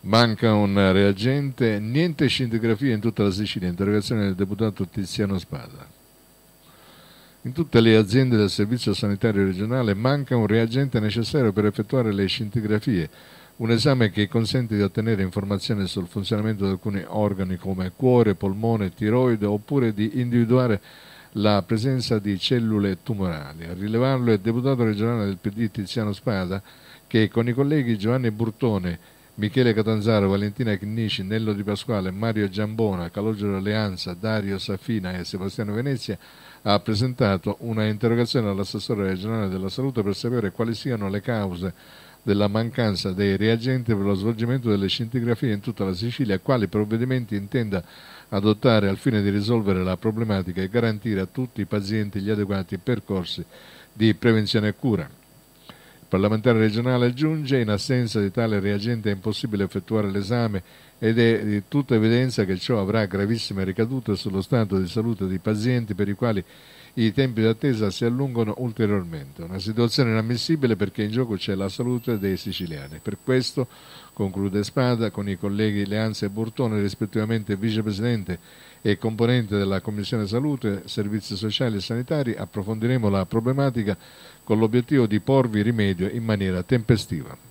Manca un reagente, niente scintigrafie in tutta la Sicilia, interrogazione del deputato Tiziano Spada. In tutte le aziende del Servizio Sanitario Regionale manca un reagente necessario per effettuare le scintigrafie, un esame che consente di ottenere informazioni sul funzionamento di alcuni organi come cuore, polmone, tiroide oppure di individuare la presenza di cellule tumorali. A rilevarlo è il deputato regionale del PD Tiziano Spada che con i colleghi Giovanni Burtone Michele Catanzaro, Valentina Chinnici, Nello Di Pasquale, Mario Giambona, Calogero Alleanza, Dario Safina e Sebastiano Venezia ha presentato una interrogazione all'assessore regionale della salute per sapere quali siano le cause della mancanza dei reagenti per lo svolgimento delle scintigrafie in tutta la Sicilia e quali provvedimenti intenda adottare al fine di risolvere la problematica e garantire a tutti i pazienti gli adeguati percorsi di prevenzione e cura parlamentare regionale aggiunge in assenza di tale reagente è impossibile effettuare l'esame ed è di tutta evidenza che ciò avrà gravissime ricadute sullo stato di salute dei pazienti per i quali i tempi d'attesa si allungano ulteriormente. Una situazione inammissibile perché in gioco c'è la salute dei siciliani. Per questo, conclude Spada, con i colleghi Leanza e Burtone, rispettivamente vicepresidente e componente della Commissione Salute, Servizi Sociali e Sanitari, approfondiremo la problematica con l'obiettivo di porvi rimedio in maniera tempestiva.